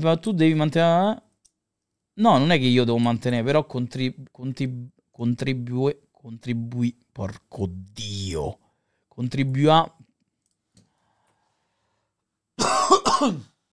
Ma tu devi mantenere... No, non è che io devo mantenere, però contrib- contrib- contribue... Contribui... Porco Dio. Contribua...